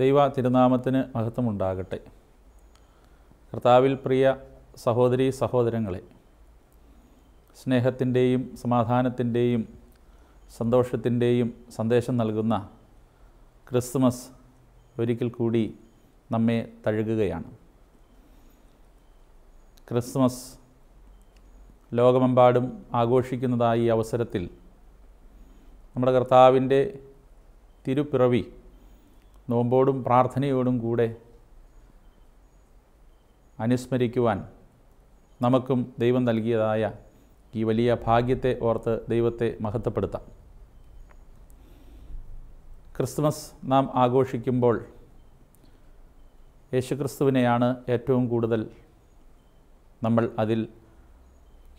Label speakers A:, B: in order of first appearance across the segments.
A: ദൈവ തിരുനാമത്തിന് മഹത്വമുണ്ടാകട്ടെ കർത്താവിൽ പ്രിയ സഹോദരി സഹോദരങ്ങളെ സ്നേഹത്തിൻ്റെയും സമാധാനത്തിൻ്റെയും സന്തോഷത്തിൻ്റെയും സന്ദേശം നൽകുന്ന ക്രിസ്മസ് ഒരിക്കൽ കൂടി നമ്മെ തഴുകുകയാണ് ക്രിസ്മസ് ലോകമെമ്പാടും ആഘോഷിക്കുന്നതായി അവസരത്തിൽ നമ്മുടെ കർത്താവിൻ്റെ തിരുപ്പിറവി നോമ്പോടും പ്രാർത്ഥനയോടും കൂടെ അനുസ്മരിക്കുവാൻ നമുക്കും ദൈവം നൽകിയതായ ഈ വലിയ ഭാഗ്യത്തെ ഓർത്ത് ദൈവത്തെ മഹത്വപ്പെടുത്താം ക്രിസ്മസ് നാം ആഘോഷിക്കുമ്പോൾ യേശുക്രിസ്തുവിനെയാണ് ഏറ്റവും കൂടുതൽ നമ്മൾ അതിൽ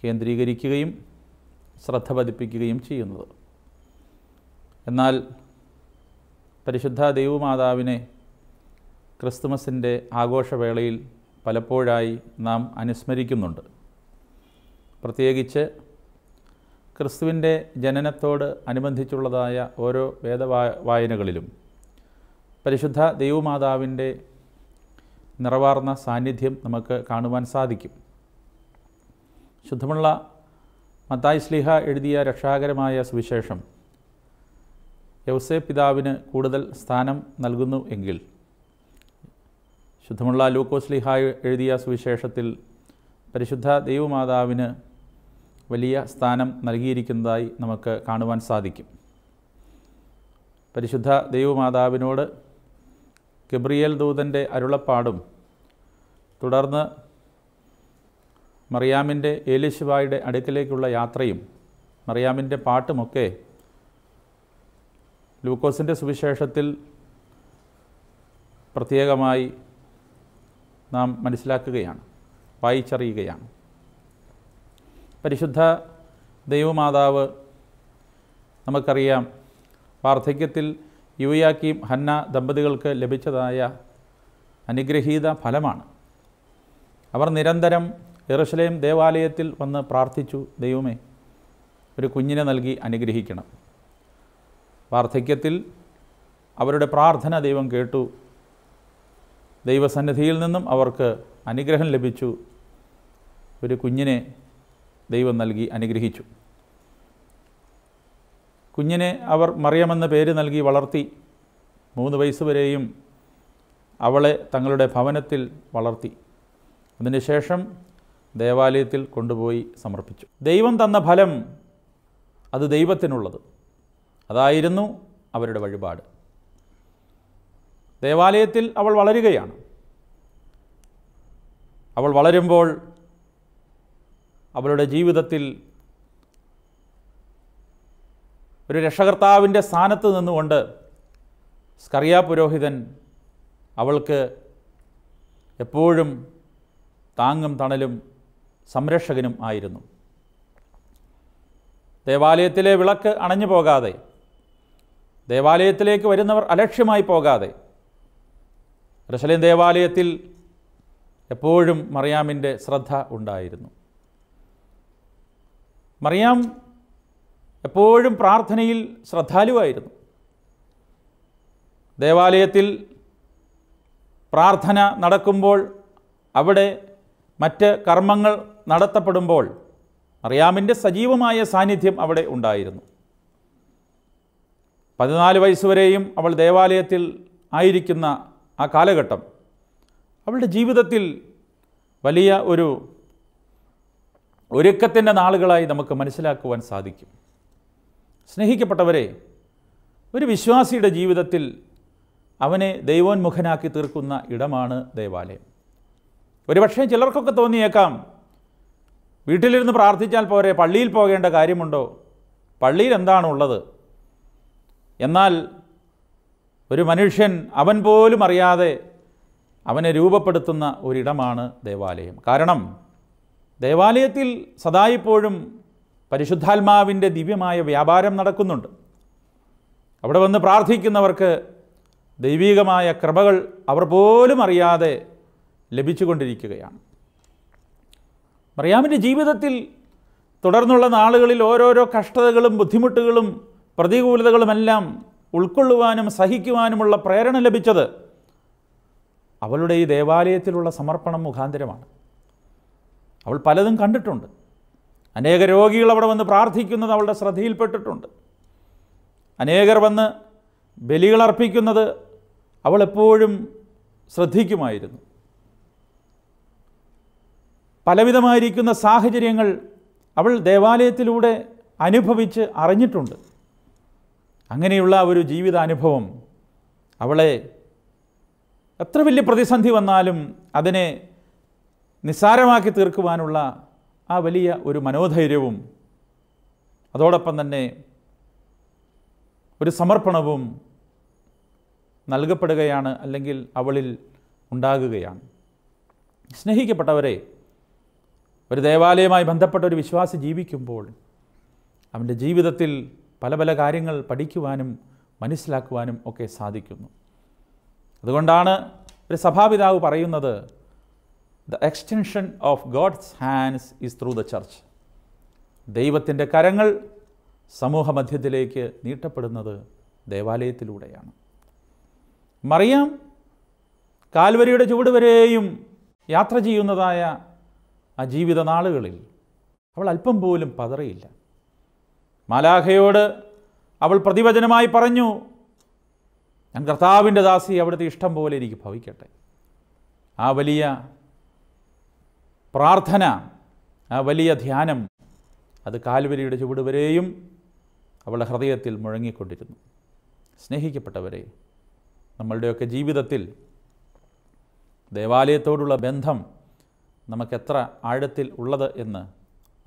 A: കേന്ദ്രീകരിക്കുകയും ശ്രദ്ധ പതിപ്പിക്കുകയും ചെയ്യുന്നത് എന്നാൽ പരിശുദ്ധ ദൈവമാതാവിനെ ക്രിസ്തുമസിൻ്റെ ആഘോഷവേളയിൽ പലപ്പോഴായി നാം അനുസ്മരിക്കുന്നുണ്ട് പ്രത്യേകിച്ച് ക്രിസ്തുവിൻ്റെ ജനനത്തോട് അനുബന്ധിച്ചുള്ളതായ ഓരോ വേദവാ വായനകളിലും പരിശുദ്ധ ദൈവമാതാവിൻ്റെ നിറവാർന്ന സാന്നിധ്യം നമുക്ക് കാണുവാൻ സാധിക്കും ശുദ്ധമുള്ള മത്തായി സ്ലിഹ എഴുതിയ രക്ഷാകരമായ സുവിശേഷം യൗസെ പിതാവിന് കൂടുതൽ സ്ഥാനം നൽകുന്നു എങ്കിൽ ശുദ്ധമുള്ള ലൂക്കോസ്ലിഹ എഴുതിയ സുവിശേഷത്തിൽ പരിശുദ്ധ ദൈവമാതാവിന് വലിയ സ്ഥാനം നൽകിയിരിക്കുന്നതായി നമുക്ക് കാണുവാൻ സാധിക്കും പരിശുദ്ധ ദൈവമാതാവിനോട് ഗബ്രിയേൽ ദൂതൻ്റെ അരുളപ്പാടും തുടർന്ന് മറിയാമിൻ്റെ ഏലിശുവായുടെ അടുക്കിലേക്കുള്ള യാത്രയും മറിയാമിൻ്റെ പാട്ടുമൊക്കെ ലൂക്കോസിൻ്റെ സുവിശേഷത്തിൽ പ്രത്യേകമായി നാം മനസ്സിലാക്കുകയാണ് വായിച്ചറിയുകയാണ് പരിശുദ്ധ ദൈവമാതാവ് നമുക്കറിയാം വാർദ്ധക്യത്തിൽ യുവയാക്കിയും ഹന്ന ദമ്പതികൾക്ക് ലഭിച്ചതായ അനുഗ്രഹീത ഫലമാണ് അവർ നിരന്തരം എറുസലേം ദേവാലയത്തിൽ വന്ന് പ്രാർത്ഥിച്ചു ദൈവമേ ഒരു കുഞ്ഞിനെ നൽകി അനുഗ്രഹിക്കണം വാർദ്ധക്യത്തിൽ അവരുടെ പ്രാർത്ഥന ദൈവം കേട്ടു ദൈവസന്നിധിയിൽ നിന്നും അവർക്ക് അനുഗ്രഹം ലഭിച്ചു ഒരു കുഞ്ഞിനെ ദൈവം നൽകി അനുഗ്രഹിച്ചു കുഞ്ഞിനെ അവർ മറിയമെന്ന പേര് നൽകി വളർത്തി മൂന്ന് വയസ്സ് വരെയും അവളെ തങ്ങളുടെ ഭവനത്തിൽ വളർത്തി അതിനുശേഷം ദേവാലയത്തിൽ കൊണ്ടുപോയി സമർപ്പിച്ചു ദൈവം തന്ന ഫലം അത് ദൈവത്തിനുള്ളത് അതായിരുന്നു അവരുടെ വഴിപാട് ദേവാലയത്തിൽ അവൾ വളരുകയാണ് അവൾ വളരുമ്പോൾ അവളുടെ ജീവിതത്തിൽ ഒരു രക്ഷകർത്താവിൻ്റെ സ്ഥാനത്ത് നിന്നുകൊണ്ട് സ്കറിയ പുരോഹിതൻ അവൾക്ക് എപ്പോഴും താങ്ങും തണലും സംരക്ഷകനും ആയിരുന്നു ദേവാലയത്തിലെ വിളക്ക് അണഞ്ഞു പോകാതെ ദേവാലയത്തിലേക്ക് വരുന്നവർ അലക്ഷ്യമായി പോകാതെ റഷലേം ദേവാലയത്തിൽ എപ്പോഴും മറിയാമിൻ്റെ ശ്രദ്ധ ഉണ്ടായിരുന്നു മറിയാം എപ്പോഴും പ്രാർത്ഥനയിൽ ശ്രദ്ധാലുവായിരുന്നു ദേവാലയത്തിൽ പ്രാർത്ഥന നടക്കുമ്പോൾ അവിടെ മറ്റ് കർമ്മങ്ങൾ നടത്തപ്പെടുമ്പോൾ മറിയാമിൻ്റെ സജീവമായ സാന്നിധ്യം അവിടെ ഉണ്ടായിരുന്നു പതിനാല് വയസ്സുവരെയും അവൾ ദേവാലയത്തിൽ ആയിരിക്കുന്ന ആ കാലഘട്ടം അവളുടെ ജീവിതത്തിൽ വലിയ ഒരു ഒരുക്കത്തിൻ്റെ നാളുകളായി നമുക്ക് മനസ്സിലാക്കുവാൻ സാധിക്കും സ്നേഹിക്കപ്പെട്ടവരെ ഒരു വിശ്വാസിയുടെ ജീവിതത്തിൽ അവനെ ദൈവോന്മുഖനാക്കി തീർക്കുന്ന ഇടമാണ് ദേവാലയം ഒരുപക്ഷെ ചിലർക്കൊക്കെ തോന്നിയേക്കാം വീട്ടിലിരുന്ന് പ്രാർത്ഥിച്ചാൽ പോരെ പള്ളിയിൽ പോകേണ്ട കാര്യമുണ്ടോ പള്ളിയിൽ എന്താണുള്ളത് എന്നാൽ ഒരു മനുഷ്യൻ അവൻ പോലും അറിയാതെ അവനെ രൂപപ്പെടുത്തുന്ന ഒരിടമാണ് ദേവാലയം കാരണം ദേവാലയത്തിൽ സദായിപ്പോഴും പരിശുദ്ധാത്മാവിൻ്റെ ദിവ്യമായ വ്യാപാരം നടക്കുന്നുണ്ട് അവിടെ വന്ന് പ്രാർത്ഥിക്കുന്നവർക്ക് ദൈവീകമായ കൃപകൾ അവർ പോലും അറിയാതെ ലഭിച്ചുകൊണ്ടിരിക്കുകയാണ് മറിയാമിൻ്റെ ജീവിതത്തിൽ തുടർന്നുള്ള നാളുകളിൽ ഓരോരോ കഷ്ടതകളും ബുദ്ധിമുട്ടുകളും പ്രതികൂലതകളുമെല്ലാം ഉൾക്കൊള്ളുവാനും സഹിക്കുവാനുമുള്ള പ്രേരണ ലഭിച്ചത് അവളുടെ ഈ ദേവാലയത്തിലുള്ള സമർപ്പണം മുഖാന്തരമാണ് അവൾ പലതും കണ്ടിട്ടുണ്ട് അനേക രോഗികൾ അവിടെ വന്ന് പ്രാർത്ഥിക്കുന്നത് അവളുടെ ശ്രദ്ധയിൽപ്പെട്ടിട്ടുണ്ട് അനേകർ വന്ന് ബലികൾ അർപ്പിക്കുന്നത് അവൾ എപ്പോഴും ശ്രദ്ധിക്കുമായിരുന്നു പലവിധമായിരിക്കുന്ന സാഹചര്യങ്ങൾ അവൾ ദേവാലയത്തിലൂടെ അനുഭവിച്ച് അറിഞ്ഞിട്ടുണ്ട് അങ്ങനെയുള്ള ഒരു ജീവിതാനുഭവം അവളെ എത്ര വലിയ പ്രതിസന്ധി വന്നാലും അതിനെ നിസ്സാരമാക്കി തീർക്കുവാനുള്ള ആ വലിയ ഒരു മനോധൈര്യവും അതോടൊപ്പം തന്നെ ഒരു സമർപ്പണവും നൽകപ്പെടുകയാണ് അല്ലെങ്കിൽ അവളിൽ ഉണ്ടാകുകയാണ് സ്നേഹിക്കപ്പെട്ടവരെ ഒരു ദേവാലയമായി ബന്ധപ്പെട്ട ഒരു വിശ്വാസി ജീവിക്കുമ്പോൾ അവൻ്റെ ജീവിതത്തിൽ പല പല കാര്യങ്ങൾ പഠിക്കുവാനും മനസ്സിലാക്കുവാനും ഒക്കെ സാധിക്കുന്നു അതുകൊണ്ടാണ് ഒരു സഭാപിതാവ് പറയുന്നത് the extension of God's hands is through the church ദൈവത്തിൻ്റെ കരങ്ങൾ സമൂഹ മധ്യത്തിലേക്ക് നീട്ടപ്പെടുന്നത് ദേവാലയത്തിലൂടെയാണ് മറിയാം കാൽവരിയുടെ ചുവട് വരെയും യാത്ര ചെയ്യുന്നതായ ആ ജീവിത നാളുകളിൽ അവൾ അല്പം പോലും പതറിയില്ല മാലാഖയോട് അവൾ പ്രതിവചനമായി പറഞ്ഞു ഞാൻ കർത്താവിൻ്റെ ദാസി അവിടുത്തെ ഇഷ്ടം പോലെ എനിക്ക് ഭവിക്കട്ടെ ആ വലിയ പ്രാർത്ഥന ആ വലിയ ധ്യാനം അത് കാൽവരിയുടെ ചുവട് വരെയും അവളുടെ ഹൃദയത്തിൽ മുഴങ്ങിക്കൊണ്ടിരുന്നു സ്നേഹിക്കപ്പെട്ടവരെ നമ്മളുടെയൊക്കെ ജീവിതത്തിൽ ദേവാലയത്തോടുള്ള ബന്ധം നമുക്കെത്ര ആഴത്തിൽ ഉള്ളത് എന്ന്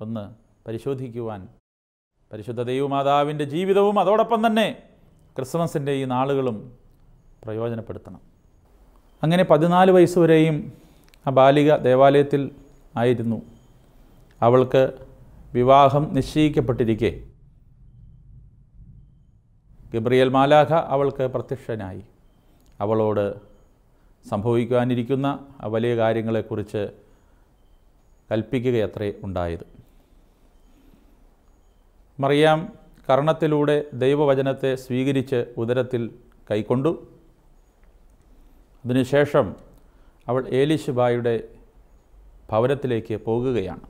A: ഒന്ന് പരിശോധിക്കുവാൻ പരിശുദ്ധ ദൈവമാതാവിൻ്റെ ജീവിതവും അതോടൊപ്പം തന്നെ ക്രിസ്മസിൻ്റെ ഈ നാളുകളും പ്രയോജനപ്പെടുത്തണം അങ്ങനെ പതിനാല് വരെയും ആ ബാലിക ദേവാലയത്തിൽ ആയിരുന്നു അവൾക്ക് വിവാഹം നിശ്ചയിക്കപ്പെട്ടിരിക്കെ ഗബ്രിയൽ മാലാഖ അവൾക്ക് പ്രത്യക്ഷനായി അവളോട് സംഭവിക്കുവാനിരിക്കുന്ന വലിയ കാര്യങ്ങളെക്കുറിച്ച് കൽപ്പിക്കുകയത്രേ ഉണ്ടായത് മറിയാം കർണത്തിലൂടെ ദൈവവചനത്തെ സ്വീകരിച്ച് ഉദരത്തിൽ കൈക്കൊണ്ടു അതിനുശേഷം അവൾ ഏലിശുബായുടെ ഭവനത്തിലേക്ക് പോകുകയാണ്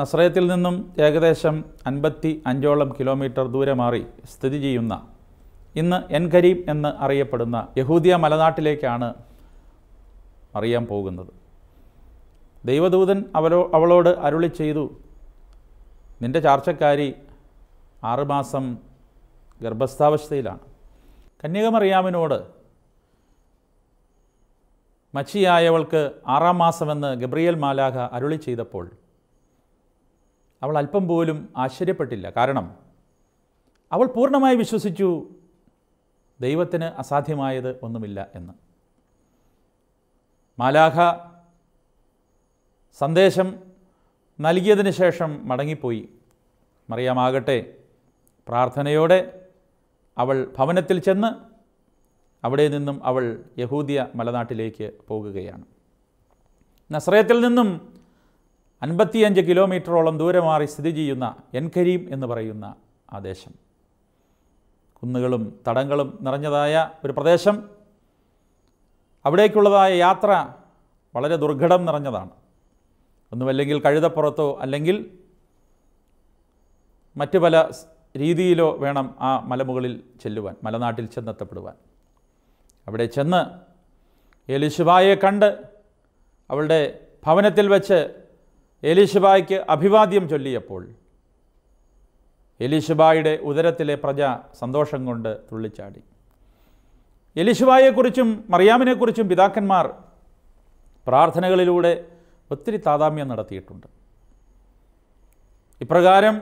A: നസ്രയത്തിൽ നിന്നും ഏകദേശം അൻപത്തി അഞ്ചോളം കിലോമീറ്റർ ദൂരെ മാറി സ്ഥിതി ചെയ്യുന്ന ഇന്ന് എൻ ഖരീം എന്ന് അറിയപ്പെടുന്ന യഹൂദിയ മലനാട്ടിലേക്കാണ് അറിയാൻ പോകുന്നത് ദൈവദൂതൻ അവരോ അവളോട് അരുളി ചെയ്തു നിൻ്റെ ചാർച്ചക്കാരി ആറുമാസം ഗർഭസ്ഥാവസ്ഥയിലാണ് കന്യകമറിയാമിനോട് മച്ചിയായവൾക്ക് ആറാം മാസമെന്ന് ഗബ്രിയേൽ മാലാഖ അരുളി ചെയ്തപ്പോൾ അവൾ അല്പം പോലും ആശ്ചര്യപ്പെട്ടില്ല കാരണം അവൾ പൂർണ്ണമായി വിശ്വസിച്ചു ദൈവത്തിന് അസാധ്യമായത് ഒന്നുമില്ല എന്ന് മാലാഖ സന്ദേശം നൽകിയതിന് ശേഷം മടങ്ങിപ്പോയി മറിയാമാകട്ടെ പ്രാർത്ഥനയോടെ അവൾ ഭവനത്തിൽ ചെന്ന് അവിടെ നിന്നും അവൾ യഹൂദിയ മലനാട്ടിലേക്ക് പോകുകയാണ് നസ്രയത്തിൽ നിന്നും അൻപത്തിയഞ്ച് കിലോമീറ്ററോളം ദൂരെ മാറി സ്ഥിതി ചെയ്യുന്ന എൻകരീം എന്ന് പറയുന്ന ആ ദേശം കുന്നുകളും തടങ്ങളും നിറഞ്ഞതായ ഒരു പ്രദേശം അവിടേക്കുള്ളതായ യാത്ര വളരെ ദുർഘടം നിറഞ്ഞതാണ് ഒന്നുമല്ലെങ്കിൽ കഴുതപ്പുറത്തോ അല്ലെങ്കിൽ മറ്റ് പല രീതിയിലോ വേണം ആ മലമുകളിൽ ചെല്ലുവാൻ മലനാട്ടിൽ ചെന്നെത്തപ്പെടുവാൻ അവിടെ ചെന്ന് എലിശുബായെ കണ്ട് അവളുടെ ഭവനത്തിൽ വച്ച് എലിശുബായ്ക്ക് അഭിവാദ്യം ചൊല്ലിയപ്പോൾ എലിശുബായുടെ ഉദരത്തിലെ പ്രജ സന്തോഷം കൊണ്ട് തുള്ളിച്ചാടി എലിശുബായെക്കുറിച്ചും മറിയാമിനെക്കുറിച്ചും പിതാക്കന്മാർ പ്രാർത്ഥനകളിലൂടെ ഒത്തിരി താതാമ്യം നടത്തിയിട്ടുണ്ട് ഇപ്രകാരം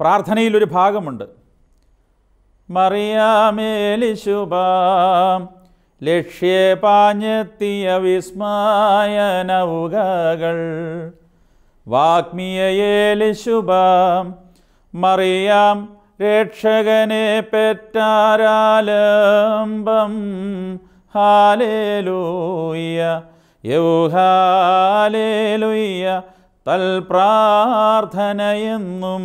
A: പ്രാർത്ഥനയിലൊരു ഭാഗമുണ്ട് മറിയാമേലിശുഭാം ലക്ഷ്യേ പാഞ്ഞെത്തിയ നൗകകൾ വാഗ്മിയേലിശുഭാം മറിയാം രക്ഷകനെ പെറ്റാരാലംബം ഹാലേലൂയ യൗഹാലേലുയ്യ പ്രാർത്ഥനയെന്നും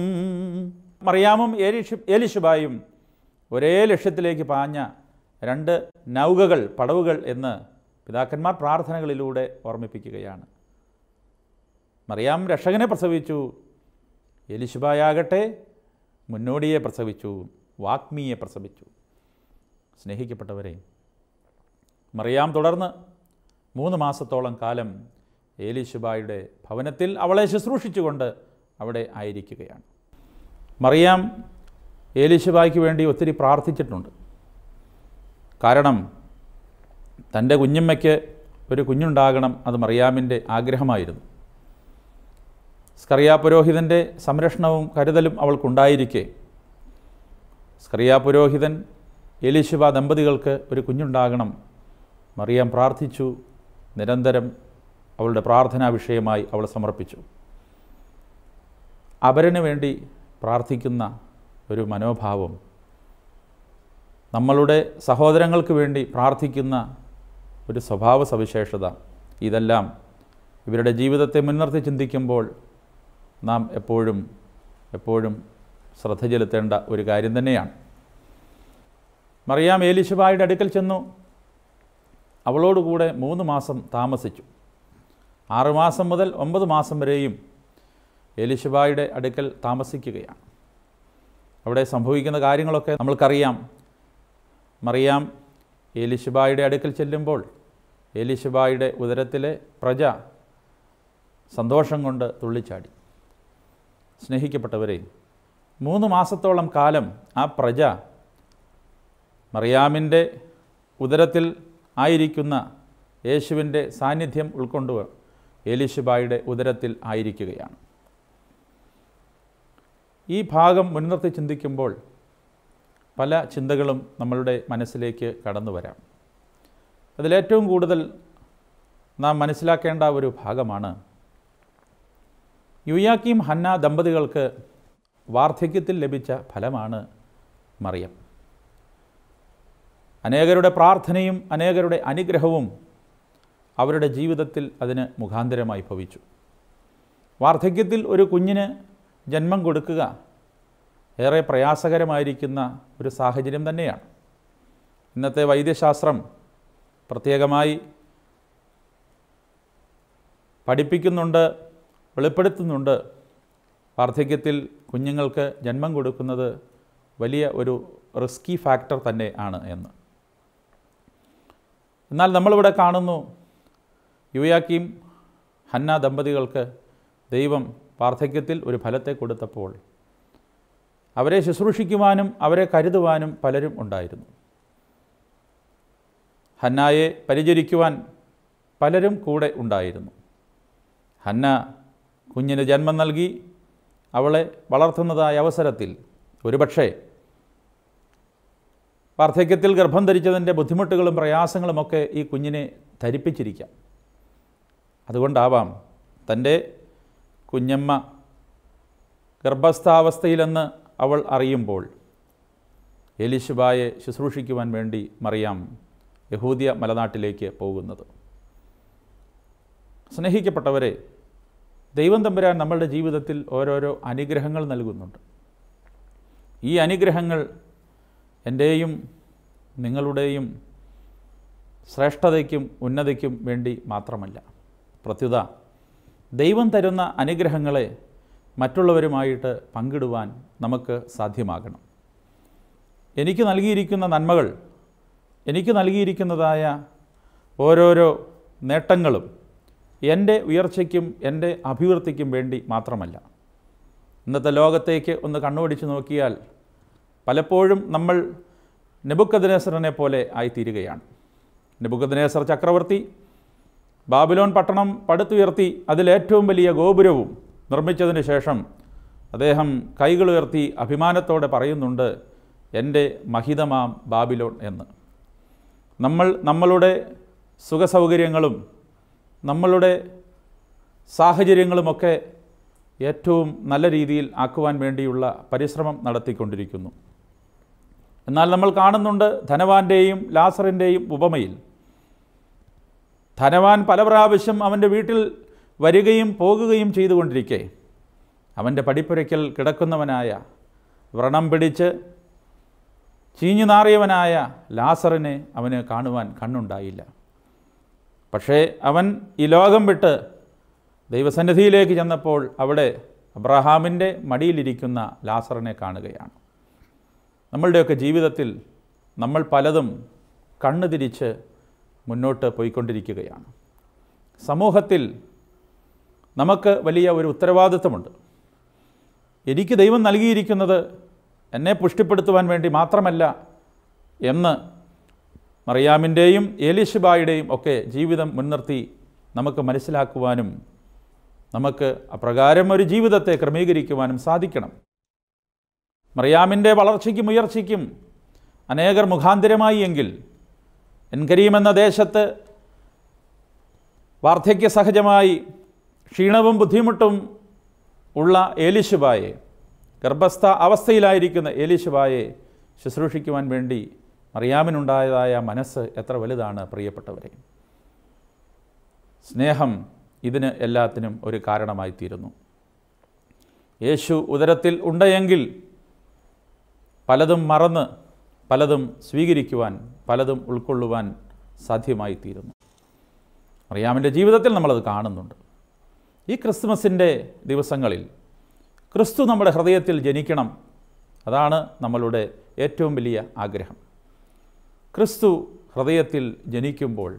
A: മറിയാമും എലിഷ് എലിഷുബായും ഒരേ ലക്ഷ്യത്തിലേക്ക് പാഞ്ഞ രണ്ട് നൗകകൾ പടവുകൾ എന്ന് പിതാക്കന്മാർ പ്രാർത്ഥനകളിലൂടെ ഓർമ്മിപ്പിക്കുകയാണ് മറിയാം രക്ഷകനെ പ്രസവിച്ചു എലിശുബായാകട്ടെ മുന്നോടിയെ പ്രസവിച്ചു വാഗ്മിയെ പ്രസവിച്ചു സ്നേഹിക്കപ്പെട്ടവരെ മറിയാം തുടർന്ന് മൂന്ന് മാസത്തോളം കാലം ഏലിശുബായുടെ ഭവനത്തിൽ അവളെ ശുശ്രൂഷിച്ചുകൊണ്ട് അവിടെ ആയിരിക്കുകയാണ് മറിയാം ഏലിശുബായ്ക്ക് വേണ്ടി ഒത്തിരി പ്രാർത്ഥിച്ചിട്ടുണ്ട് കാരണം തൻ്റെ കുഞ്ഞമ്മയ്ക്ക് ഒരു കുഞ്ഞുണ്ടാകണം അത് മറിയാമിൻ്റെ ആഗ്രഹമായിരുന്നു സ്കറിയാ പുരോഹിതൻ്റെ സംരക്ഷണവും കരുതലും അവൾക്കുണ്ടായിരിക്കെ സ്കറിയാ പുരോഹിതൻ ഏലിശുബ ദമ്പതികൾക്ക് ഒരു കുഞ്ഞുണ്ടാകണം മറിയാം പ്രാർത്ഥിച്ചു നിരന്തരം അവളുടെ പ്രാർത്ഥനാ വിഷയമായി അവൾ സമർപ്പിച്ചു അവരന് വേണ്ടി പ്രാർത്ഥിക്കുന്ന ഒരു മനോഭാവം നമ്മളുടെ സഹോദരങ്ങൾക്ക് വേണ്ടി പ്രാർത്ഥിക്കുന്ന ഒരു സ്വഭാവ സവിശേഷത ഇതെല്ലാം ഇവരുടെ ജീവിതത്തെ മുൻനിർത്തി ചിന്തിക്കുമ്പോൾ നാം എപ്പോഴും എപ്പോഴും ശ്രദ്ധ ചെലുത്തേണ്ട ഒരു കാര്യം തന്നെയാണ് മറിയാം ഏലിശുബായുടെ അടുക്കൽ ചെന്നു അവളോടുകൂടെ മൂന്ന് മാസം താമസിച്ചു ആറുമാസം മുതൽ ഒമ്പത് മാസം വരെയും എലിശുബായുടെ അടുക്കൽ താമസിക്കുകയാണ് അവിടെ സംഭവിക്കുന്ന കാര്യങ്ങളൊക്കെ നമ്മൾക്കറിയാം മറിയാം എലിശുബായുടെ അടുക്കൽ ചെല്ലുമ്പോൾ എലിശുബായുടെ ഉദരത്തിലെ പ്രജ സന്തോഷം കൊണ്ട് തുള്ളിച്ചാടി സ്നേഹിക്കപ്പെട്ടവരെ മൂന്ന് മാസത്തോളം കാലം ആ പ്രജ മറിയാമിൻ്റെ ഉദരത്തിൽ ആയിരിക്കുന്ന യേശുവിൻ്റെ സാന്നിധ്യം ഉൾക്കൊണ്ട് എലിശബായുടെ ഉദരത്തിൽ ആയിരിക്കുകയാണ് ഈ ഭാഗം മുൻനിർത്തി ചിന്തിക്കുമ്പോൾ പല ചിന്തകളും നമ്മളുടെ മനസ്സിലേക്ക് കടന്നു വരാം അതിലേറ്റവും കൂടുതൽ നാം മനസ്സിലാക്കേണ്ട ഒരു ഭാഗമാണ് യുയാക്കിയും ഹന്ന ദമ്പതികൾക്ക് വാർദ്ധക്യത്തിൽ ലഭിച്ച ഫലമാണ് മറിയം അനേകരുടെ പ്രാർത്ഥനയും അനേകരുടെ അനുഗ്രഹവും അവരുടെ ജീവിതത്തിൽ അതിന് മുഖാന്തരമായി ഭവിച്ചു വാർദ്ധക്യത്തിൽ ഒരു കുഞ്ഞിന് ജന്മം കൊടുക്കുക ഏറെ പ്രയാസകരമായിരിക്കുന്ന ഒരു സാഹചര്യം തന്നെയാണ് ഇന്നത്തെ വൈദ്യശാസ്ത്രം പ്രത്യേകമായി പഠിപ്പിക്കുന്നുണ്ട് വെളിപ്പെടുത്തുന്നുണ്ട് വാർദ്ധക്യത്തിൽ കുഞ്ഞുങ്ങൾക്ക് ജന്മം കൊടുക്കുന്നത് വലിയ ഒരു റിസ്കി ഫാക്ടർ തന്നെ ആണ് എന്ന് എന്നാൽ നമ്മളിവിടെ കാണുന്നു യുവയാക്കിയും ഹന്ന ദമ്പതികൾക്ക് ദൈവം വാർദ്ധക്യത്തിൽ ഒരു ഫലത്തെ കൊടുത്തപ്പോൾ അവരെ ശുശ്രൂഷിക്കുവാനും അവരെ കരുതുവാനും പലരും ഉണ്ടായിരുന്നു ഹന്നായെ പരിചരിക്കുവാൻ പലരും കൂടെ ഉണ്ടായിരുന്നു ഹന്ന കുഞ്ഞിന് ജന്മം നൽകി അവളെ വളർത്തുന്നതായ അവസരത്തിൽ ഒരുപക്ഷേ വാർദ്ധക്യത്തിൽ ഗർഭം ധരിച്ചതിൻ്റെ ബുദ്ധിമുട്ടുകളും പ്രയാസങ്ങളുമൊക്കെ ഈ കുഞ്ഞിനെ ധരിപ്പിച്ചിരിക്കാം അതുകൊണ്ടാവാം തൻ്റെ കുഞ്ഞമ്മ ഗർഭസ്ഥാവസ്ഥയിലെന്ന് അവൾ അറിയുമ്പോൾ എലിശുബായെ ശുശ്രൂഷിക്കുവാൻ വേണ്ടി മറിയാം യഹൂദിയ മലനാട്ടിലേക്ക് പോകുന്നത് സ്നേഹിക്കപ്പെട്ടവരെ ദൈവം തമ്പുരാൻ നമ്മളുടെ ജീവിതത്തിൽ ഓരോരോ അനുഗ്രഹങ്ങൾ നൽകുന്നുണ്ട് ഈ അനുഗ്രഹങ്ങൾ എൻ്റെയും നിങ്ങളുടെയും ശ്രേഷ്ഠതയ്ക്കും ഉന്നതിക്കും വേണ്ടി മാത്രമല്ല പ്രത്യുത ദൈവം തരുന്ന അനുഗ്രഹങ്ങളെ മറ്റുള്ളവരുമായിട്ട് പങ്കിടുവാൻ നമുക്ക് സാധ്യമാകണം എനിക്ക് നൽകിയിരിക്കുന്ന നന്മകൾ എനിക്ക് നൽകിയിരിക്കുന്നതായ ഓരോരോ നേട്ടങ്ങളും എൻ്റെ ഉയർച്ചയ്ക്കും എൻ്റെ അഭിവൃദ്ധിക്കും വേണ്ടി മാത്രമല്ല ഇന്നത്തെ ലോകത്തേക്ക് ഒന്ന് കണ്ണുപിടിച്ച് നോക്കിയാൽ പലപ്പോഴും നമ്മൾ നെബുക്കദ്നേസറിനെ പോലെ ആയിത്തീരുകയാണ് നെബുക്കദ്നേസർ ചക്രവർത്തി ബാബിലോൺ പട്ടണം പടുത്തുയർത്തി അതിലേറ്റവും വലിയ ഗോപുരവും നിർമ്മിച്ചതിന് ശേഷം അദ്ദേഹം കൈകൾ ഉയർത്തി അഭിമാനത്തോടെ പറയുന്നുണ്ട് എൻ്റെ മഹിതമാം ബാബിലോൺ എന്ന് നമ്മൾ നമ്മളുടെ സുഖസൗകര്യങ്ങളും നമ്മളുടെ സാഹചര്യങ്ങളുമൊക്കെ ഏറ്റവും നല്ല രീതിയിൽ ആക്കുവാൻ വേണ്ടിയുള്ള പരിശ്രമം നടത്തിക്കൊണ്ടിരിക്കുന്നു എന്നാൽ നമ്മൾ കാണുന്നുണ്ട് ധനവാന്റെയും ലാസറിൻ്റെയും ഉപമയിൽ ധനവാൻ പല പ്രാവശ്യം അവൻ്റെ വീട്ടിൽ വരികയും പോകുകയും ചെയ്തുകൊണ്ടിരിക്കെ അവൻ്റെ പടിപ്പുരയ്ക്കൽ കിടക്കുന്നവനായ വ്രണം പിടിച്ച് ചീഞ്ഞു നാറിയവനായ ലാസറിനെ അവന് കാണുവാൻ കണ്ണുണ്ടായില്ല പക്ഷേ അവൻ ഈ ലോകം വിട്ട് ദൈവസന്നിധിയിലേക്ക് ചെന്നപ്പോൾ അവിടെ അബ്രഹാമിൻ്റെ മടിയിലിരിക്കുന്ന ലാസറിനെ കാണുകയാണ് നമ്മളുടെയൊക്കെ ജീവിതത്തിൽ നമ്മൾ പലതും കണ്ണു തിരിച്ച് മുന്നോട്ട് പോയിക്കൊണ്ടിരിക്കുകയാണ് സമൂഹത്തിൽ നമുക്ക് വലിയ ഒരു ഉത്തരവാദിത്വമുണ്ട് എനിക്ക് ദൈവം നൽകിയിരിക്കുന്നത് എന്നെ പുഷ്ടിപ്പെടുത്തുവാൻ വേണ്ടി മാത്രമല്ല എന്ന് മറിയാമിൻ്റെയും ഏലിഷബായുടെയും ഒക്കെ ജീവിതം മുൻനിർത്തി നമുക്ക് മനസ്സിലാക്കുവാനും നമുക്ക് അപ്രകാരം ഒരു ജീവിതത്തെ ക്രമീകരിക്കുവാനും സാധിക്കണം മറിയാമിൻ്റെ വളർച്ചയ്ക്കും ഉയർച്ചയ്ക്കും അനേകർ മുഖാന്തിരമായി എങ്കിൽ എൻകരീമെന്ന എന്ന ദേശത്ത് വാർദ്ധക്യ സഹജമായി ക്ഷീണവും ബുദ്ധിമുട്ടും ഉള്ള ഏലിശുബായെ ഗർഭസ്ഥ അവസ്ഥയിലായിരിക്കുന്ന ഏലിശുബായെ ശുശ്രൂഷിക്കുവാൻ വേണ്ടി മറിയാമിനുണ്ടായതായ മനസ്സ് എത്ര വലുതാണ് പ്രിയപ്പെട്ടവരെ സ്നേഹം ഇതിന് എല്ലാത്തിനും ഒരു കാരണമായി തീരുന്നു യേശു ഉദരത്തിൽ ഉണ്ടെങ്കിൽ പലതും മറന്ന് പലതും സ്വീകരിക്കുവാൻ പലതും ഉൾക്കൊള്ളുവാൻ സാധ്യമായി തീരുന്നു മറിയാമിൻ്റെ ജീവിതത്തിൽ നമ്മളത് കാണുന്നുണ്ട് ഈ ക്രിസ്മസിൻ്റെ ദിവസങ്ങളിൽ ക്രിസ്തു നമ്മുടെ ഹൃദയത്തിൽ ജനിക്കണം അതാണ് നമ്മളുടെ ഏറ്റവും വലിയ ആഗ്രഹം ക്രിസ്തു ഹൃദയത്തിൽ ജനിക്കുമ്പോൾ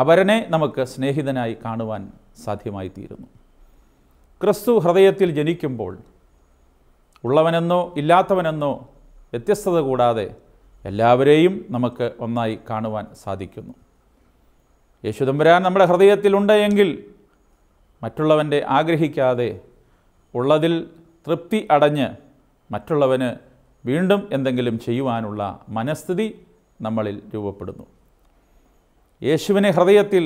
A: അവരനെ നമുക്ക് സ്നേഹിതനായി കാണുവാൻ സാധ്യമായിത്തീരുന്നു ക്രിസ്തു ഹൃദയത്തിൽ ജനിക്കുമ്പോൾ ഉള്ളവനെന്നോ ഇല്ലാത്തവനെന്നോ വ്യത്യസ്തത കൂടാതെ എല്ലാവരെയും നമുക്ക് ഒന്നായി കാണുവാൻ സാധിക്കുന്നു യേശുദമ്പുരാൻ നമ്മുടെ ഹൃദയത്തിലുണ്ട് എങ്കിൽ മറ്റുള്ളവൻ്റെ ആഗ്രഹിക്കാതെ ഉള്ളതിൽ തൃപ്തി അടഞ്ഞ് മറ്റുള്ളവന് വീണ്ടും എന്തെങ്കിലും ചെയ്യുവാനുള്ള മനസ്ഥിതി നമ്മളിൽ രൂപപ്പെടുന്നു യേശുവിനെ ഹൃദയത്തിൽ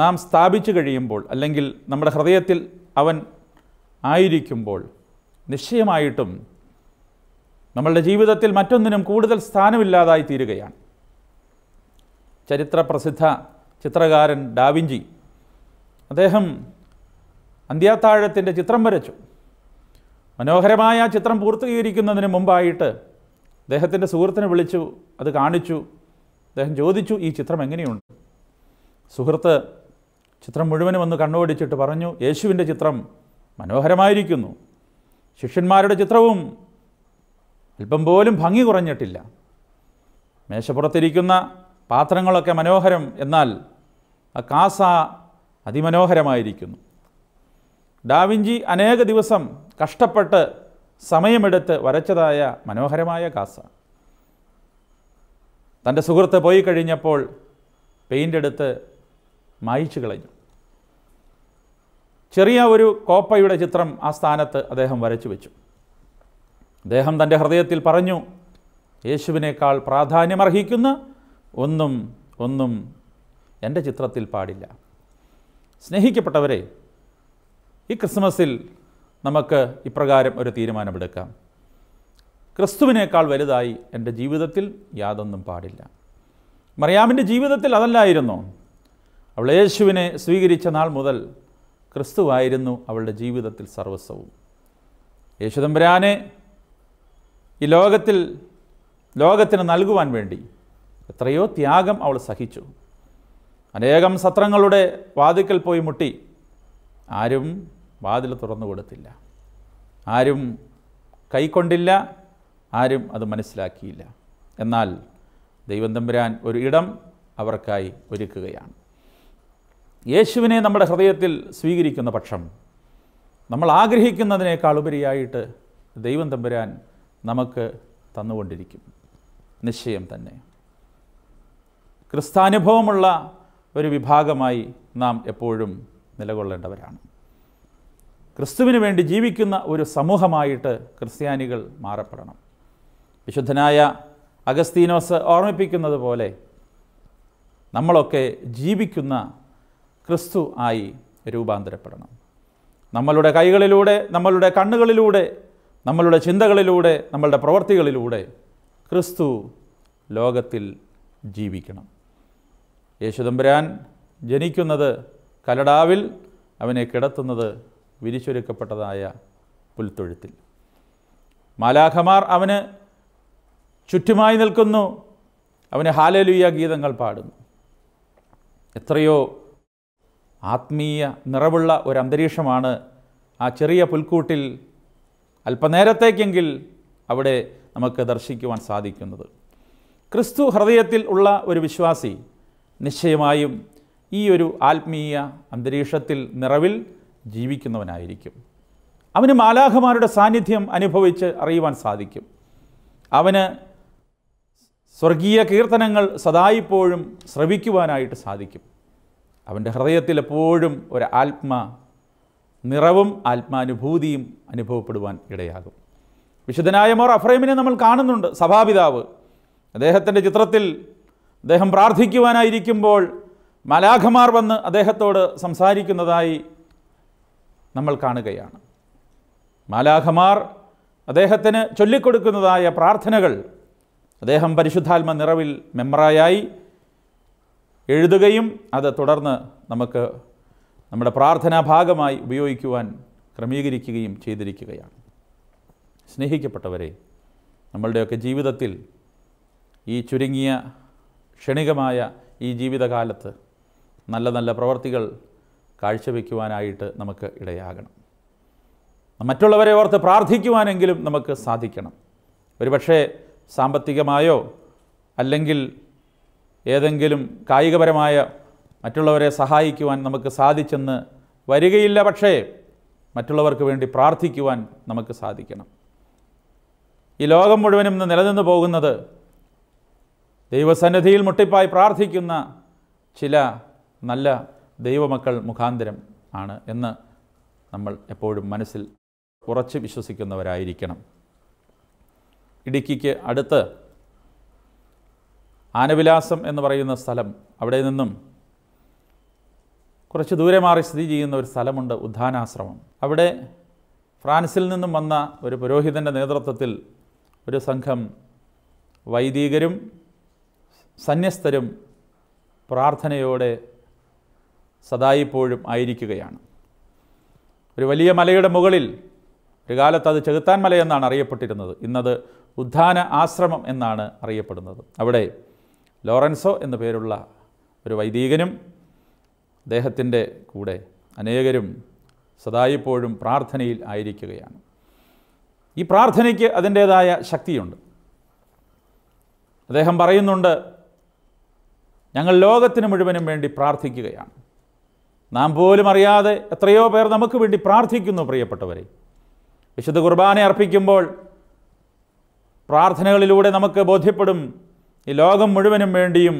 A: നാം സ്ഥാപിച്ചു കഴിയുമ്പോൾ അല്ലെങ്കിൽ നമ്മുടെ ഹൃദയത്തിൽ അവൻ ആയിരിക്കുമ്പോൾ നിശ്ചയമായിട്ടും നമ്മളുടെ ജീവിതത്തിൽ മറ്റൊന്നിനും കൂടുതൽ സ്ഥാനമില്ലാതായി തീരുകയാണ് ചരിത്ര പ്രസിദ്ധ ചിത്രകാരൻ ഡാവിഞ്ചി അദ്ദേഹം അന്ത്യാത്താഴത്തിൻ്റെ ചിത്രം വരച്ചു മനോഹരമായ ആ ചിത്രം പൂർത്തീകരിക്കുന്നതിന് മുമ്പായിട്ട് അദ്ദേഹത്തിൻ്റെ സുഹൃത്തിനെ വിളിച്ചു അത് കാണിച്ചു അദ്ദേഹം ചോദിച്ചു ഈ ചിത്രം എങ്ങനെയുണ്ട് സുഹൃത്ത് ചിത്രം മുഴുവനും ഒന്ന് കണ്ണോടിച്ചിട്ട് പറഞ്ഞു യേശുവിൻ്റെ ചിത്രം മനോഹരമായിരിക്കുന്നു ശിഷ്യന്മാരുടെ ചിത്രവും അല്പം പോലും ഭംഗി കുറഞ്ഞിട്ടില്ല മേശപ്പുറത്തിരിക്കുന്ന പാത്രങ്ങളൊക്കെ മനോഹരം എന്നാൽ ആ കാസ അതിമനോഹരമായിരിക്കുന്നു ഡാവിഞ്ചി അനേക ദിവസം കഷ്ടപ്പെട്ട് സമയമെടുത്ത് വരച്ചതായ മനോഹരമായ കാസ തൻ്റെ സുഹൃത്ത് പോയി കഴിഞ്ഞപ്പോൾ പെയിൻ്റെടുത്ത് എടുത്ത് മായിച്ചു കളഞ്ഞു ചെറിയ ഒരു കോപ്പയുടെ ചിത്രം ആ സ്ഥാനത്ത് അദ്ദേഹം വരച്ചു വെച്ചു അദ്ദേഹം തൻ്റെ ഹൃദയത്തിൽ പറഞ്ഞു യേശുവിനേക്കാൾ പ്രാധാന്യമർഹിക്കുന്ന ഒന്നും ഒന്നും എൻ്റെ ചിത്രത്തിൽ പാടില്ല സ്നേഹിക്കപ്പെട്ടവരെ ഈ ക്രിസ്മസിൽ നമുക്ക് ഇപ്രകാരം ഒരു തീരുമാനമെടുക്കാം ക്രിസ്തുവിനേക്കാൾ വലുതായി എൻ്റെ ജീവിതത്തിൽ യാതൊന്നും പാടില്ല മറിയാമിൻ്റെ ജീവിതത്തിൽ അതല്ലായിരുന്നു അവൾ യേശുവിനെ സ്വീകരിച്ച നാൾ മുതൽ ക്രിസ്തുവായിരുന്നു അവളുടെ ജീവിതത്തിൽ സർവസ്വവും യേശുദമ്പുരാനെ ഈ ലോകത്തിൽ ലോകത്തിന് നൽകുവാൻ വേണ്ടി എത്രയോ ത്യാഗം അവൾ സഹിച്ചു അനേകം സത്രങ്ങളുടെ വാതിക്കൽ പോയി മുട്ടി ആരും വാതിൽ തുറന്നു കൊടുത്തില്ല ആരും കൈക്കൊണ്ടില്ല ആരും അത് മനസ്സിലാക്കിയില്ല എന്നാൽ ദൈവം തമ്പുരാൻ ഒരു ഇടം അവർക്കായി ഒരുക്കുകയാണ് യേശുവിനെ നമ്മുടെ ഹൃദയത്തിൽ സ്വീകരിക്കുന്ന പക്ഷം നമ്മൾ ആഗ്രഹിക്കുന്നതിനേക്കാൾ ഉപരിയായിട്ട് ദൈവം തമ്പുരാൻ നമുക്ക് തന്നുകൊണ്ടിരിക്കും നിശ്ചയം തന്നെ ക്രിസ്താനുഭവമുള്ള ഒരു വിഭാഗമായി നാം എപ്പോഴും നിലകൊള്ളേണ്ടവരാണ് ക്രിസ്തുവിന് വേണ്ടി ജീവിക്കുന്ന ഒരു സമൂഹമായിട്ട് ക്രിസ്ത്യാനികൾ മാറപ്പെടണം വിശുദ്ധനായ അഗസ്തീനോസ് ഓർമ്മിപ്പിക്കുന്നത് പോലെ നമ്മളൊക്കെ ജീവിക്കുന്ന ക്രിസ്തു ആയി രൂപാന്തരപ്പെടണം നമ്മളുടെ കൈകളിലൂടെ നമ്മളുടെ കണ്ണുകളിലൂടെ നമ്മളുടെ ചിന്തകളിലൂടെ നമ്മളുടെ പ്രവൃത്തികളിലൂടെ ക്രിസ്തു ലോകത്തിൽ ജീവിക്കണം യേശുദമ്പുരാൻ ജനിക്കുന്നത് കലടാവിൽ അവനെ കിടത്തുന്നത് വിരിച്ചൊരുക്കപ്പെട്ടതായ പുൽത്തൊഴുത്തിൽ മാലാഖമാർ അവന് ചുറ്റുമായി നിൽക്കുന്നു അവന് ഹാലലുയ ഗീതങ്ങൾ പാടുന്നു എത്രയോ ആത്മീയ നിറവുള്ള ഒരു അന്തരീക്ഷമാണ് ആ ചെറിയ പുൽക്കൂട്ടിൽ അല്പനേരത്തേക്കെങ്കിൽ അവിടെ നമുക്ക് ദർശിക്കുവാൻ സാധിക്കുന്നത് ക്രിസ്തു ഹൃദയത്തിൽ ഉള്ള ഒരു വിശ്വാസി നിശ്ചയമായും ഈ ഒരു ആത്മീയ അന്തരീക്ഷത്തിൽ നിറവിൽ ജീവിക്കുന്നവനായിരിക്കും അവന് മാലാഖമാരുടെ സാന്നിധ്യം അനുഭവിച്ച് അറിയുവാൻ സാധിക്കും അവന് സ്വർഗീയ കീർത്തനങ്ങൾ സദായിപ്പോഴും ശ്രവിക്കുവാനായിട്ട് സാധിക്കും അവൻ്റെ ഹൃദയത്തിൽ എപ്പോഴും ഒരു ആത്മ നിറവും ആത്മാനുഭൂതിയും അനുഭവപ്പെടുവാൻ ഇടയാകും വിശുദ്ധനായ മോർ അഫ്രൈമിനെ നമ്മൾ കാണുന്നുണ്ട് സഭാപിതാവ് അദ്ദേഹത്തിൻ്റെ ചിത്രത്തിൽ അദ്ദേഹം പ്രാർത്ഥിക്കുവാനായിരിക്കുമ്പോൾ മലാഖമാർ വന്ന് അദ്ദേഹത്തോട് സംസാരിക്കുന്നതായി നമ്മൾ കാണുകയാണ് മാലാഖമാർ അദ്ദേഹത്തിന് ചൊല്ലിക്കൊടുക്കുന്നതായ പ്രാർത്ഥനകൾ അദ്ദേഹം പരിശുദ്ധാത്മ നിറവിൽ മെമ്പറായി എഴുതുകയും അത് തുടർന്ന് നമുക്ക് നമ്മുടെ പ്രാർത്ഥനാ ഭാഗമായി ഉപയോഗിക്കുവാൻ ക്രമീകരിക്കുകയും ചെയ്തിരിക്കുകയാണ് സ്നേഹിക്കപ്പെട്ടവരെ നമ്മളുടെയൊക്കെ ജീവിതത്തിൽ ഈ ചുരുങ്ങിയ ക്ഷണികമായ ഈ ജീവിതകാലത്ത് നല്ല നല്ല പ്രവർത്തികൾ കാഴ്ചവെക്കുവാനായിട്ട് നമുക്ക് ഇടയാകണം മറ്റുള്ളവരെ ഓർത്ത് പ്രാർത്ഥിക്കുവാനെങ്കിലും നമുക്ക് സാധിക്കണം ഒരുപക്ഷേ സാമ്പത്തികമായോ അല്ലെങ്കിൽ ഏതെങ്കിലും കായികപരമായ മറ്റുള്ളവരെ സഹായിക്കുവാൻ നമുക്ക് സാധിച്ചെന്ന് വരികയില്ല പക്ഷേ മറ്റുള്ളവർക്ക് വേണ്ടി പ്രാർത്ഥിക്കുവാൻ നമുക്ക് സാധിക്കണം ഈ ലോകം മുഴുവനും ഇന്ന് നിലനിന്ന് പോകുന്നത് ദൈവസന്നിധിയിൽ മുട്ടിപ്പായി പ്രാർത്ഥിക്കുന്ന ചില നല്ല ദൈവമക്കൾ മുഖാന്തരം ആണ് എന്ന് നമ്മൾ എപ്പോഴും മനസ്സിൽ ഉറച്ച് വിശ്വസിക്കുന്നവരായിരിക്കണം ഇടുക്കിക്ക് അടുത്ത് ആനവിലാസം എന്ന് പറയുന്ന സ്ഥലം അവിടെ നിന്നും കുറച്ച് ദൂരെ മാറി സ്ഥിതി ചെയ്യുന്ന ഒരു സ്ഥലമുണ്ട് ഉദ്ധാനാശ്രമം അവിടെ ഫ്രാൻസിൽ നിന്നും വന്ന ഒരു പുരോഹിതൻ്റെ നേതൃത്വത്തിൽ ഒരു സംഘം വൈദികരും സന്യസ്തരും പ്രാർത്ഥനയോടെ സദായിപ്പോഴും ആയിരിക്കുകയാണ് ഒരു വലിയ മലയുടെ മുകളിൽ ഒരു കാലത്ത് അത് ചെകുത്താൻ മലയെന്നാണ് അറിയപ്പെട്ടിരുന്നത് ഇന്നത് ഉദ്ധാന ആശ്രമം എന്നാണ് അറിയപ്പെടുന്നത് അവിടെ ലോറൻസോ എന്ന പേരുള്ള ഒരു വൈദികനും അദ്ദേഹത്തിൻ്റെ കൂടെ അനേകരും സദായിപ്പോഴും പ്രാർത്ഥനയിൽ ആയിരിക്കുകയാണ് ഈ പ്രാർത്ഥനയ്ക്ക് അതിൻ്റേതായ ശക്തിയുണ്ട് അദ്ദേഹം പറയുന്നുണ്ട് ഞങ്ങൾ ലോകത്തിന് മുഴുവനും വേണ്ടി പ്രാർത്ഥിക്കുകയാണ് നാം പോലും അറിയാതെ എത്രയോ പേർ നമുക്ക് വേണ്ടി പ്രാർത്ഥിക്കുന്നു പ്രിയപ്പെട്ടവരെ വിശുദ്ധ കുർബാന അർപ്പിക്കുമ്പോൾ പ്രാർത്ഥനകളിലൂടെ നമുക്ക് ബോധ്യപ്പെടും ഈ ലോകം മുഴുവനും വേണ്ടിയും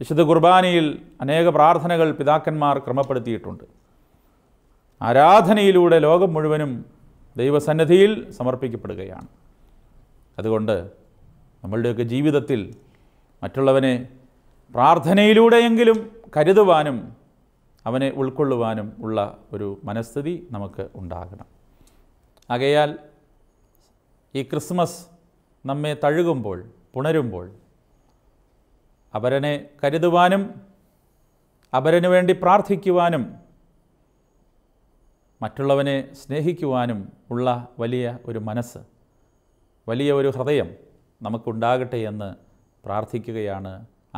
A: വിശുദ്ധ കുർബാനയിൽ അനേക പ്രാർത്ഥനകൾ പിതാക്കന്മാർ ക്രമപ്പെടുത്തിയിട്ടുണ്ട് ആരാധനയിലൂടെ ലോകം മുഴുവനും ദൈവസന്നിധിയിൽ സമർപ്പിക്കപ്പെടുകയാണ് അതുകൊണ്ട് നമ്മളുടെയൊക്കെ ജീവിതത്തിൽ മറ്റുള്ളവനെ പ്രാർത്ഥനയിലൂടെയെങ്കിലും കരുതുവാനും അവനെ ഉൾക്കൊള്ളുവാനും ഉള്ള ഒരു മനസ്ഥിതി നമുക്ക് ഉണ്ടാകണം ആകയാൽ ഈ ക്രിസ്മസ് നമ്മെ തഴുകുമ്പോൾ പുണരുമ്പോൾ അവരനെ കരുതുവാനും അവരനു വേണ്ടി പ്രാർത്ഥിക്കുവാനും മറ്റുള്ളവനെ സ്നേഹിക്കുവാനും ഉള്ള വലിയ ഒരു മനസ്സ് വലിയ ഒരു ഹൃദയം നമുക്കുണ്ടാകട്ടെ എന്ന് പ്രാർത്ഥിക്കുകയാണ്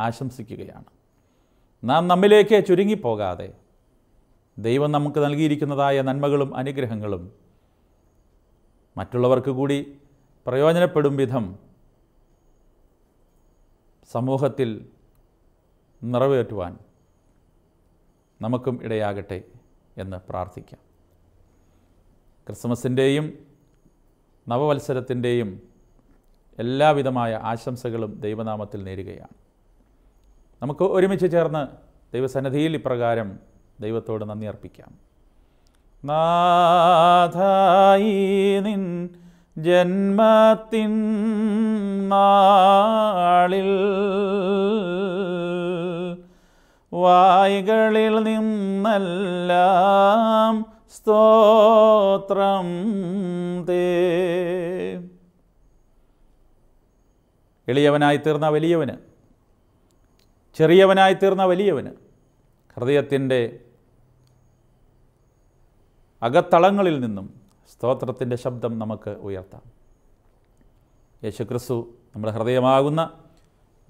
A: ആശംസിക്കുകയാണ് നാം നമ്മിലേക്ക് ചുരുങ്ങിപ്പോകാതെ ദൈവം നമുക്ക് നൽകിയിരിക്കുന്നതായ നന്മകളും അനുഗ്രഹങ്ങളും മറ്റുള്ളവർക്ക് കൂടി പ്രയോജനപ്പെടും വിധം സമൂഹത്തിൽ നിറവേറ്റുവാൻ നമുക്കും ഇടയാകട്ടെ എന്ന് പ്രാർത്ഥിക്കാം ക്രിസ്മസിൻ്റെയും നവവത്സരത്തിൻ്റെയും എല്ലാവിധമായ ആശംസകളും ദൈവനാമത്തിൽ നേരുകയാണ് നമുക്ക് ഒരുമിച്ച് ചേർന്ന് ദൈവസന്നിധിയിൽ ഇപ്രകാരം ദൈവത്തോട് നന്ദി അർപ്പിക്കാം നാഥായി നിൻ ജന്മത്തിൻ നാളിൽ വായികളിൽ നിന്നെല്ലാം സ്തോത്രം തേ എളിയവനായി തീർന്ന വലിയവന് ചെറിയവനായി തീർന്ന വലിയവന് ഹൃദയത്തിൻ്റെ അകത്തളങ്ങളിൽ നിന്നും സ്തോത്രത്തിൻ്റെ ശബ്ദം നമുക്ക് ഉയർത്താം യേശുക്രിസ്തു നമ്മുടെ ഹൃദയമാകുന്ന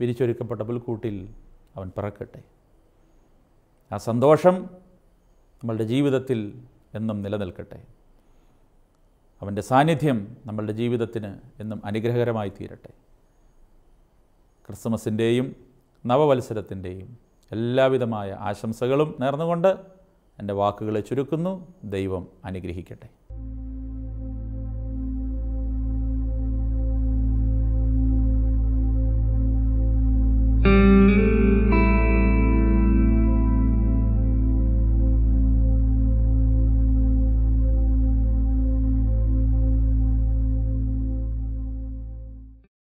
A: വിരിച്ചൊരുക്കപ്പെട്ട പുൽക്കൂട്ടിൽ അവൻ പിറക്കട്ടെ ആ സന്തോഷം നമ്മളുടെ ജീവിതത്തിൽ എന്നും നിലനിൽക്കട്ടെ അവൻ്റെ സാന്നിധ്യം നമ്മളുടെ ജീവിതത്തിന് എന്നും അനുഗ്രഹകരമായി തീരട്ടെ ക്രിസ്മസിൻ്റെയും നവവത്സരത്തിൻ്റെയും എല്ലാവിധമായ ആശംസകളും നേർന്നുകൊണ്ട് എൻ്റെ വാക്കുകളെ ചുരുക്കുന്നു ദൈവം അനുഗ്രഹിക്കട്ടെ